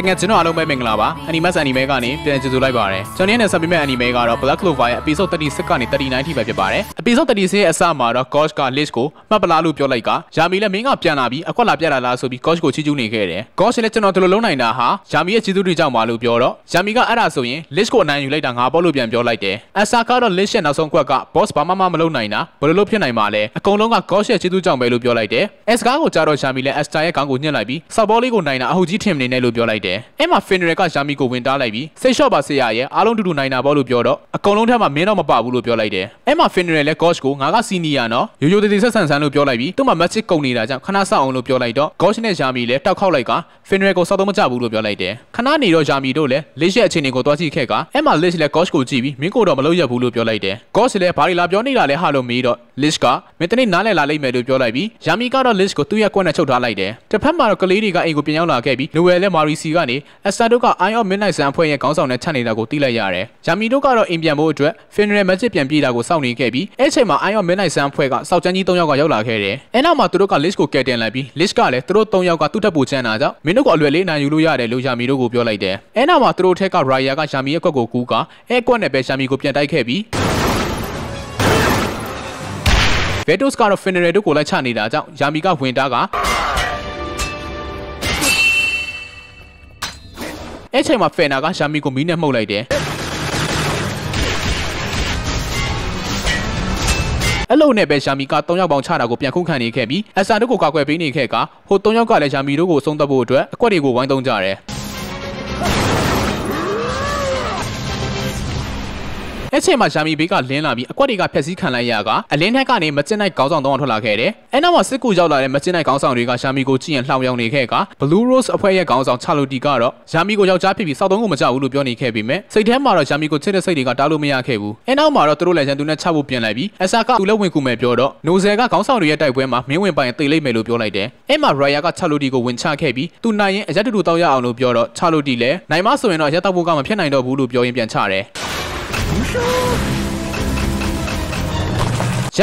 တကယ်ကျွန်တော်အားလုံးပဲမင်္ဂလာပါ Animax Anime ကနေပြန်ကြည့်စုလိုက်ပါရယ်ကျွန်တော်ရဲ့ဆက်ပေးမယ့် Anime ကတော့ Black Clover ရဲ့ Episode 36ကနေ39ထိပဲဖြစ်ပါတယ် Episode 36ရဲ့အစမှာတော့ Gosh က Lish ကိုမှတ်ပလားလို့ပြောလိုက်ကယာမီလည်းမင်းကပြန်လာပြီးအကွက်လာပြတာလားဆိုပြီး Gosh ကိုချီးကျူးနေခဲ့တယ် Gosh လည်းကျွန်တော်ဒီလိုလုံးနိုင်တာဟာယာမီရဲ့ကျေးဇူးတွေကြောင့်ပါလို့ပြောတော့ယာမီကအဲ့ဒါဆိုရင် Lish ကိုအနိုင်ယူလိုက်တာငါပေါ့လို့ပြန်ပြောလိုက်တယ်အစာကတော့ Lish ရဲ့နောက်ဆုံးကွက်က Boss ဘာမှမလုပ်နိုင်တာဘယ်လိုလုပ်ဖြစ်နိုင်မှာလဲအကုန်လုံးက Gosh ရဲ့ကျေးဇူးကြောင့်ပဲလို့ပြောလိုက်တယ် S ကားကိုကြာတော့ယာမီလည်း Esther ရဲ့ခေါင်းကိုညှစ်လိုက်ပြီးစောက်ဘောလေးကိုနိုင်တာအဟုတ်ကြီးထင်နေတယ်လို့ပြောလိုက်တယ်တယ်။အဲမှာ Funeral ကယာမီကိုဝင်တားလိုက်ပြီးစိတ်လျှော့ပါဆရာရဲ့အားလုံးတူတူနိုင်တာပေါ့လို့ပြောတော့အကုန်လုံးထက်မှမင်းတော့မပဘူးလို့ပြောလိုက်တယ်။အဲမှာ Funeral လည်း Gosh ကိုငါကစီနီယာနော်ရိုးရိုးသေးသေးဆက်ဆန်ဆန်လို့ပြောလိုက်ပြီးသူ့မှာ message ကုန်နေတာကြောင့်ခဏဆောက်အောင်လို့ပြောလိုက်တော့ Gosh နဲ့ယာမီလည်းတောက်ခေါက်လိုက်က Funeral ကိုစောက်တော့မကြဘူးလို့ပြောလိုက်တယ်။ခဏနေတော့ယာမီတို့လည်း Lish ရဲ့အခြေအနေကိုသွားကြည့်ခဲ့ကအဲမှာ Lish လည်း Gosh ကိုကြည့်ပြီးမင်းကိုတော့မလုပ်ရဘူးလို့ပြောလိုက်တယ်။ Gosh လည်းဘာတွေလာပြောနေတာလဲဟာလို့မေးတော့ Lish ကမင်းတနေ့နားလည်လာလိမ့်မယ်လို့ပြောလိုက်ပြီးယာမီကတော့ Lish ကိုသူ့ရဲ့ကွက်နဲ့ချုပ်ထားလိုက်တယ်။တစ်ဖက်မှာတော့ကလေးတွေကအိမ်ကိုပြန်ရောက်လာခဲ့ပြီး Noel နဲ့ Marisi ကကနေအက်စတာတို့က Eye of Midnight Sun အဖွဲ့ရဲ့ခေါင်းဆောင်နဲ့ထပ်နေတာကိုသိလိုက်ရတယ်။ဂျာမီတို့ကတော့အိမ်ပြန်ဖို့အတွက် Funeral Magic ပြန်ပြေးတာကိုစောင့်နေခဲ့ပြီးအဲ့ချိန်မှာ Eye of Midnight Sun အဖွဲ့ကစောက်ချမ်းကြီး၃ယောက်ကရောက်လာခဲ့တယ်။အဲ့နောက်မှာသူတို့က List ကိုကယ်တင်လိုက်ပြီး List ကလည်းသူတို့၃ယောက်ကသူ့ထက်ပိုချမ်းတာကြောင့်မင်းတို့ကအလွယ်လေးနိုင်ယူလို့ရတယ်လို့ဂျာမီတို့ကိုပြောလိုက်တယ်။အဲ့နောက်မှာသူတို့ထက်က Raya ကဂျာမီရဲ့ကွက်ကိုကူးကအဲ့ကွက်နဲ့ပဲဂျာမီကိုပြန်တိုက်ခဲ့ပြီးဗက်ဒိုစ်ကတော့ Funeral တို့ကိုလိုက်ချနေတာကြောင့်ယာမီကဝင်တာကအဲ့ချိန်မှာဖယ်နာကရှာမီကိုမီးနဲ့မှုတ်လိုက်တယ်အဲ့လိုနဲ့ပဲရှာမီက၃ယောက်ပေါင်ချတာကိုပြန်ခုခံနေခဲ့ပြီးအဆန်တို့ကိုကာကွယ်ပေးနေခဲ့ကဟို၃ယောက်ကလည်းရှာမီတို့ကိုဆုံးသတ်ဖို့အတွက်အကွက်တွေကိုဝိုင်းသုံးကြတယ်အဲ့ချိန်မှာယာမီဘေးကလင်းလာပြီးအကွက်တွေကဖျက်ဆီးခံလိုက်ရကအလင်းထက်ကနေမကျင်းနိုင်ခေါင်းဆောင်တောင်းထွက်လာခဲ့တယ်။အဲ့နောက်မှာစစ်ကူရောက်လာတဲ့မကျင်းနိုင်ခေါင်းဆောင်တွေကယာမီကိုကြည့်ရင်လှောင်ယောင်နေခဲ့က Blue Rose အဖွဲ့ရဲ့ခေါင်းဆောင်ချာလိုတီကတော့ယာမီကိုယောက်ျားဖြစ်ပြီးစောက်သုံးကိုမကြောက်ဘူးလို့ပြောနေခဲ့ပေမဲ့စိတ်ထဲမှာတော့ယာမီကိုချစ်တဲ့စိတ်တွေကတားလို့မရခဲ့ဘူး။အဲ့နောက်မှာတော့သူတို့လည်းရန်သူနဲ့ချဖို့ပြင်လိုက်ပြီးအဆာကသူလည်းဝင်ကူမယ်ပြောတော့နိုဇယ်ကခေါင်းဆောင်တွေရဲ့တိုက်ပွဲမှာမင်းဝင်ပိုင်သိလိမ့်မယ်လို့ပြောလိုက်တယ်။အဲ့မှာ Raya ကချာလိုတီကိုဝင်ချခဲ့ပြီးသူနိုင်ရင်အရက်တူတူတောက်ရအောင်လို့ပြောတော့ချာလိုတီလည်းနိုင်မဆိုရင်တော့ရက်တောက်ဖို့ကမဖြစ်နိုင်တော့ဘူးလို့ပြောရင်းပြန်ချတယ်။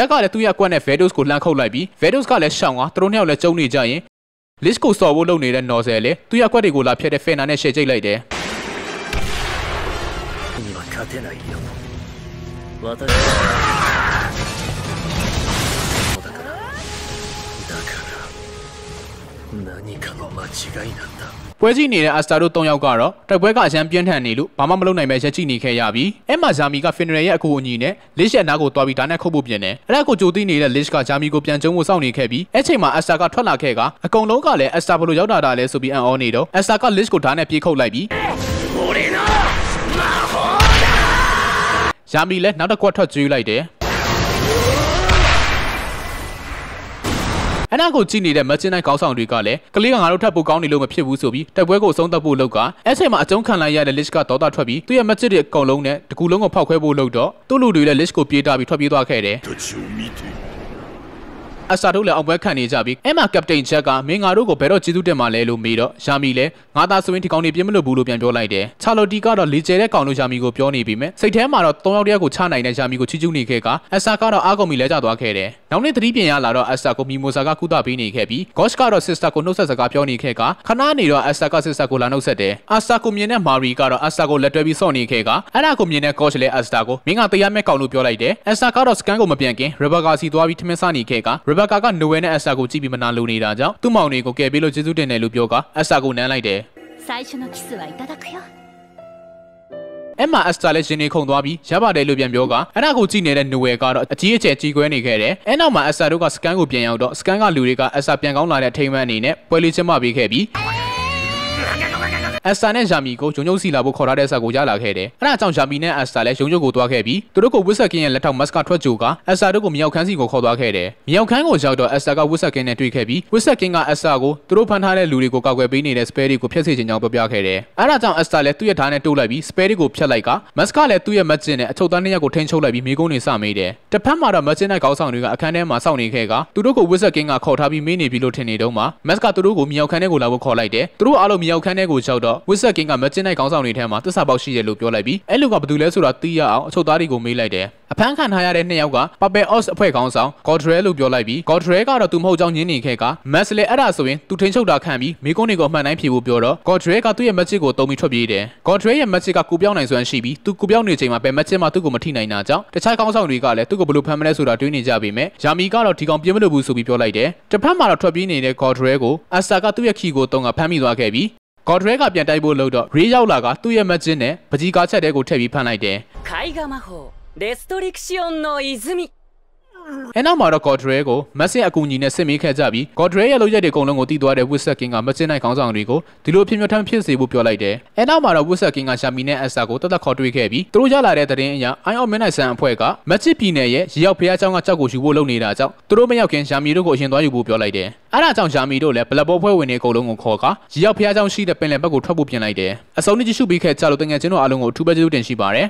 ရက်ကလည်းသူ့ရဲ့ကွက်နဲ့ Vedos ကိုလှမ်းခုတ်လိုက်ပြီး Vedos ကလည်းရှောင်းကသူတို့နှစ်ယောက်လည်းကျုံနေကြရင် list ကိုစော်ဖို့လုပ်နေတဲ့ nozzle လေသူ့ရဲ့ကွက်တွေကိုလာဖျက်တဲ့ Fenna နဲ့ရှယ်ချိတ်လိုက်တယ်今勝てないよ私何かの間違いなんだပွဲကြည့်နေတဲ့အစတာတို့၃ယောက်ကတော့တိုက်ပွဲကအရန်ပြင်းထန်နေလို့ဘာမှမလုပ်နိုင်ပဲရက်ကြည့်နေခဲ့ရပြီးအဲ့မှာဂျာမီကဖင်နရယ်ရဲ့အကူအညီနဲ့လစ်ရှ်အနားကိုတွားပြီးဒါနဲ့ခုတ်ဖို့ပြင်တယ်အဲ့ဒါကိုကြိုသိနေတဲ့လစ်ရှ်ကဂျာမီကိုပြန်ကျုံဖို့စောင့်နေခဲ့ပြီးအဲ့ချိန်မှာအစတာကထွက်လာခဲ့ကအကုန်လုံးကလည်းအစတာဘလို့ရောက်လာတာလဲဆိုပြီးအံ့ဩနေတော့အစတာကလစ်ရှ်ကိုဒါနဲ့ပြေးခုတ်လိုက်ပြီးဂျာမီလည်းနောက်တစ်ခွက်ထွက်ကျွေးလိုက်တယ်အဲ့ဒါကိုကြည့်နေတဲ့မချင်းတိုင်းခေါင်းဆောင်တွေကလည်းကလေးကငါတို့ထပ်ဖို့ကောင်းနေလို့မဖြစ်ဘူးဆိုပြီးတိုက်ပွဲကိုဆုံးသက်ဖို့လောက်ကအဲ့ချိန်မှာအကျုံးခံလိုက်ရတဲ့ list ကဒေါသထွက်ပြီးသူ့ရဲ့မချစ်တဲ့အကောင်လုံးနဲ့တကူလုံးကိုဖောက်ခွဲဖို့လောက်တော့သူ့လူတွေလည်း list ကိုပြေးတာပြီးထွက်ပြေးသွားခဲ့တယ်အစာထုတ်လည်းအောင်ပွဲခံနေကြပြီးအဲ့မှာကပတိန်ချက်ကမင်းငါတို့ကိုဘယ်တော့ကျေးဇူးတင်မှလဲလို့မေးတော့ယာမီလည်းငါသားဆိုရင်ဒီကောင်တွေပြင်းမလို့ဘူးလို့ပြန်ပြောလိုက်တယ်ချာလိုတီကတော့လေကျဲတဲ့ကောင်လို့ယာမီကိုပြောနေပြီးမယ်စိတ်ထဲမှာတော့၃ယောက်တယောက်ကိုချနိုင်တဲ့ယာမီကိုချီးကျူးနေခဲ့ကအစာကတော့အားကုန်ပြီလဲကျသွားခဲ့တယ်နောက်နေ့သတိပြန်ရလာတော့အစာကိုမီမိုဆာကကုသပေးနေခဲ့ပြီးဂေါ့ချ်ကတော့စစ်စတာကိုနှုတ်ဆက်စကားပြောနေခဲ့ကခဏနေတော့အစာကစစ်စတာကိုလာနှုတ်ဆက်တယ်အစာကိုမြင်တဲ့မာရီကတော့အစာကိုလက်တွဲပြီးဆော့နေခဲ့ကအဲ့ဒါကိုမြင်တဲ့ဂေါ့ချ်လည်းအစာကိုမင်းကတရားမဲ့ကောင်လို့ပြောလိုက်တယ်အစာကတော့စကန်ကိုမပြန်ခင်ရဘကာစီသွားပြီးထမင်းစားနေခဲ့ကရဘဘကာကနိုဝဲနဲ့အဆာကိုကြည့်ပြီးမနာလိုနေတာကြောင့်သူ့မောင်တွေကိုကယ်ပေးလို့ကျေးဇူးတင်တယ်လို့ပြောကအဆာကိုနမ်းလိုက်တယ်最初のキスはいただくよအမ်မာအက်စတာလည်းရှင်နေခုန်သွားပြီးရပါတယ်လို့ပြန်ပြောကအဲ့ဒါကိုကြည့်နေတဲ့နိုဝယ်ကတော့အကြီးအကျယ်ကြီးကွဲနေခဲ့တယ်။အဲ့နောက်မှာအက်စတာတို့ကစကန်ကိုပြန်ရောက်တော့စကန်ကလူတွေကအက်စတာပြန်ကောင်းလာတဲ့ထိမ်းမှန်းအနေနဲ့ပွဲလေးကျင်းပပေးခဲ့ပြီးအက်စတာနဲ့ယာမီကိုဂျုံဂျုံစီလာဖို့ခေါ်ထားတဲ့ဆက်ကိုရလာခဲ့တယ်။အဲဒါကြောင့်ယာမီနဲ့အက်စတာလည်းဂျုံဂျုံကိုသွားခဲ့ပြီးသူတို့ကိုဝစ်ဆက်ကင်းရဲ့လက်ထောက်မတ်စကထွက်ကြိုကအက်စတာတို့ကိုမြောက်ခန်းစီကိုခေါ်သွားခဲ့တယ်။မြောက်ခန်းကိုရောက်တော့အက်စတာကဝစ်ဆက်ကင်းနဲ့တွေ့ခဲ့ပြီးဝစ်ဆက်ကင်းကအက်စတာကိုသူတို့ဖမ်းထားတဲ့လူတွေကိုကောက်ွယ်ပေးနေတဲ့စပယ်တွေကိုဖျက်ဆီးခြင်းကြောင့်ပြောပြခဲ့တယ်။အဲဒါကြောင့်အက်စတာလည်းသူ့ရဲ့ဓာတ်နဲ့တိုးလိုက်ပြီးစပယ်တွေကိုဖျက်လိုက်ကမတ်စကလည်းသူ့ရဲ့မတ်ဂျင်နဲ့အချုပ်သားနှစ်ယောက်ကိုထိန်းချုပ်လိုက်ပြီးမိကုန်းနေစမေးတယ်။တစ်ဖက်မှာတော့မတ်ဂျင်နဲ့ခေါင်းဆောင်တွေကအခန်းထဲမှာစောင့်နေခဲ့ကသူတို့ကိုဝစ်ဆက်ကင်းကခေါ်ထားပြီးမေးနေပြီလို့ထင်နေတုန်းမှာမတ်စကသူတို့ကိုမြောက်ခန်းထဲကိုလာဖို့ခေါ်လိုက်တယ်။သူတို့အားလုံးမြောက်ခန်းထဲကိုရောက်တော့ဝစ်ဆက်ကင်းကမကျင်းတဲ့ခေါင်းဆောင်တွေထဲမှာတစ္ဆာပေါက်ရှိတယ်လို့ပြောလိုက်ပြီးအဲ့လူကဘယ်သူလဲဆိုတာသိရအောင်အချုပ်သားတွေကိုမေးလိုက်တယ်အဖမ်းခံထားရတဲ့နှစ်ယောက်ကပပယ်အော့စ်အဖွဲ့ခေါင်းဆောင်ဂေါ်ဒရဲလို့ပြောလိုက်ပြီးဂေါ်ဒရဲကတော့သူမဟုတ်ကြောင်းညင်းနေခဲ့ကမက်စလေအဲ့ဒါဆိုရင်သူထိန်းချုပ်တာခံပြီးမိကုန်းတွေကိုအမှန်တိုင်းဖြေဖို့ပြောတော့ဂေါ်ဒရဲကသူ့ရဲ့မက်ချစ်ကိုတုံပြီးထွက်ပြေးတယ်ဂေါ်ဒရဲရဲ့မက်ချစ်ကကူပြောင်းနိုင်စွမ်းရှိပြီးသူကူပြောင်းနေချိန်မှာပဲမက်ချစ်မှသူ့ကိုမထိနိုင်တာကြောင့်တခြားခေါင်းဆောင်တွေကလည်းသူ့ကိုဘယ်လိုဖမ်းမလဲဆိုတာတွေးနေကြပေမဲ့ယာမီကတော့ဒီကောင်ပြင်းမလို့ဘူးဆိုပြီးပြောလိုက်တယ်တစ်ဖက်မှာတော့ထွက်ပြေးနေတဲ့ဂေါ်ဒရဲကိုအက်စတာကသူ့ရဲ့ခီကိုတုံးကဖမ်းမိသွားခဲ့ပြီးဂေါ်ဒရဲကပြန်တိုက်ဖို့လုပ်တော့ရေးရောက်လာကသူ့ရဲ့မက်ဂျင်းနဲ့ပကြီးကားချက်တဲကိုထည့်ပြီးဖမ်းလိုက်တယ်ခိုင်ဂါမဟိုレストリクションの泉အဲနောက်မှာတော့ Godre ကို Messi အကူအညီနဲ့စစ်မေးခဲ့ကြပြီး Godre ရဲ့လုပ်ရက်တွေအကုန်လုံးကိုတီးသွားတဲ့ Wizard King ကမချင်နိုင်ခေါင်းဆောင်တွေကိုဒီလိုဖြစ်မျိုးထမ်းဖြစ်စေဖို့ပြောလိုက်တယ်အဲနောက်မှာတော့ Wizard King ကရှာမီနဲ့ Asa ကိုတတ်တတ်ခေါ်တွေ့ခဲ့ပြီးသူတို့ရလာတဲ့သတင်းအရ Iron Man နဲ့ဆန်အဖွဲ့က Magic ပြည်နယ်ရဲ့ရေရောက်ဖျားချောင်းကကြောက်ကိုယူဖို့လုပ်နေတာကြောင့်သူတို့မရောက်ခင်ရှာမီတို့ကိုအရင်သွားယူဖို့ပြောလိုက်တယ်အဲဒါကြောင့်ရှာမီတို့လည်း Black Ball ဖွဲ့ဝင်တွေအကုန်လုံးကိုခေါ်ကရေရောက်ဖျားချောင်းရှိတဲ့ပင်လယ်ဘက်ကိုထွက်ဖို့ပြင်လိုက်တယ်အစုံနဲ့ကြည့်ရှုပြီးခဲ့ကြလို့တကယ်ချင်းတို့အားလုံးကိုအထူးပဲကျေးဇူးတင်ရှိပါတယ်